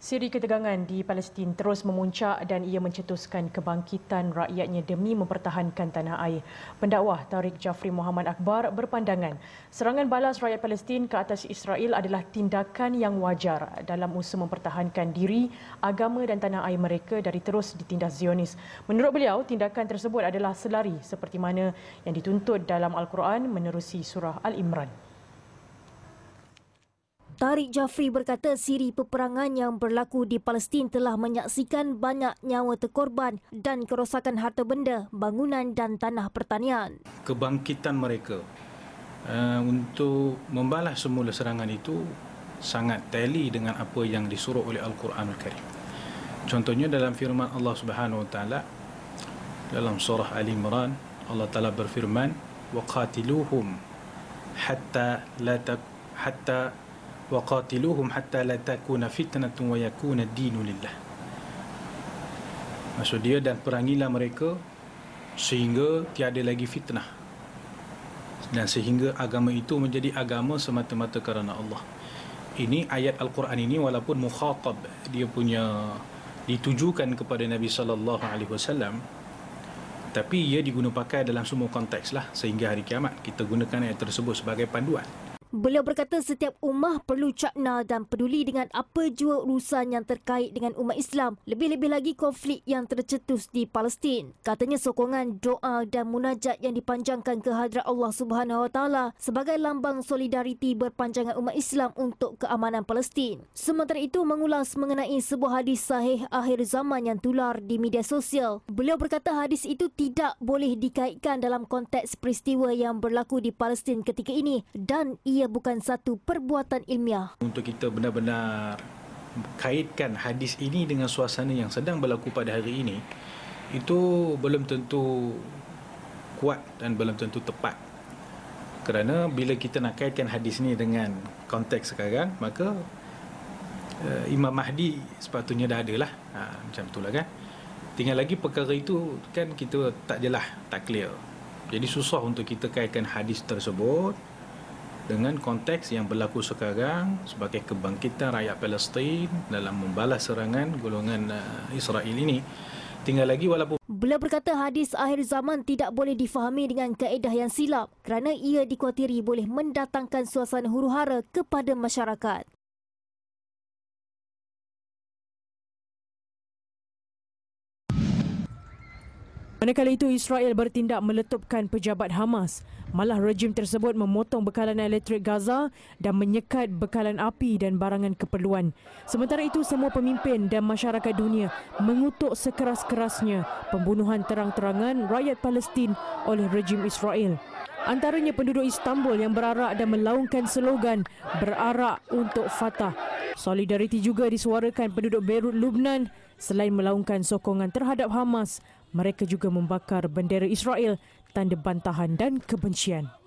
Siri ketegangan di Palestin terus memuncak dan ia mencetuskan kebangkitan rakyatnya demi mempertahankan tanah air. Pendakwah Tariq Jafri Muhammad Akbar berpandangan serangan balas rakyat Palestin ke atas Israel adalah tindakan yang wajar dalam usaha mempertahankan diri, agama dan tanah air mereka dari terus ditindas Zionis. Menurut beliau, tindakan tersebut adalah selari seperti mana yang dituntut dalam Al-Quran menerusi surah Al-Imran. Tariq Jafri berkata siri peperangan yang berlaku di Palestin telah menyaksikan banyak nyawa terkorban dan kerosakan harta benda, bangunan dan tanah pertanian. Kebangkitan mereka eh, untuk membalas semula serangan itu sangat teli dengan apa yang disuruh oleh Al-Quranul Karim. Contohnya dalam firman Allah Subhanahu Wa Taala dalam surah Ali Imran Allah Taala berfirman waqatiluhum hatta la tak, hatta وقاتلوهم حتى لا تكون فتنة ويكون الدين لله Maksud dia dan perangilah mereka sehingga tiada lagi fitnah dan sehingga agama itu menjadi agama semata-mata kerana Allah. Ini ayat Al-Quran ini walaupun mukhatab dia punya ditujukan kepada Nabi sallallahu alaihi wasallam tapi ia digunakan pakai dalam semua konteks lah sehingga hari kiamat kita gunakan ayat tersebut sebagai panduan. Beliau berkata setiap ummah perlu cakna dan peduli dengan apa jua urusan yang terkait dengan umat Islam, lebih-lebih lagi konflik yang tercetus di Palestin. Katanya sokongan doa dan munajat yang dipanjangkan ke hadrat Allah Subhanahu Wa sebagai lambang solidariti berpanjangan umat Islam untuk keamanan Palestin. Sementara itu mengulas mengenai sebuah hadis sahih akhir zaman yang tular di media sosial. Beliau berkata hadis itu tidak boleh dikaitkan dalam konteks peristiwa yang berlaku di Palestin ketika ini dan ia ia bukan satu perbuatan ilmiah. Untuk kita benar-benar kaitkan hadis ini dengan suasana yang sedang berlaku pada hari ini, itu belum tentu kuat dan belum tentu tepat. Kerana bila kita nak kaitkan hadis ini dengan konteks sekarang, maka uh, Imam Mahdi sepatutnya dah ada lah. Ha, macam itulah kan. Tinggal lagi perkara itu kan kita tak jelas, tak clear. Jadi susah untuk kita kaitkan hadis tersebut dengan konteks yang berlaku sekarang sebagai kebangkitan rakyat Palestin dalam membalas serangan golongan eh, Israel ini. Tinggal lagi walaupun Beliau berkata hadis akhir zaman tidak boleh difahami dengan kaedah yang silap kerana ia dikhuatiri boleh mendatangkan suasana huru-hara kepada masyarakat. Manakala itu, Israel bertindak meletupkan pejabat Hamas. Malah rejim tersebut memotong bekalan elektrik Gaza dan menyekat bekalan api dan barangan keperluan. Sementara itu, semua pemimpin dan masyarakat dunia mengutuk sekeras-kerasnya pembunuhan terang-terangan rakyat Palestin oleh rejim Israel. Antaranya penduduk Istanbul yang berarak dan melaungkan slogan berarak untuk Fatah. Solidariti juga disuarakan penduduk Beirut, Lubnan selain melaungkan sokongan terhadap Hamas mereka juga membakar bendera Israel, tanda bantahan dan kebencian.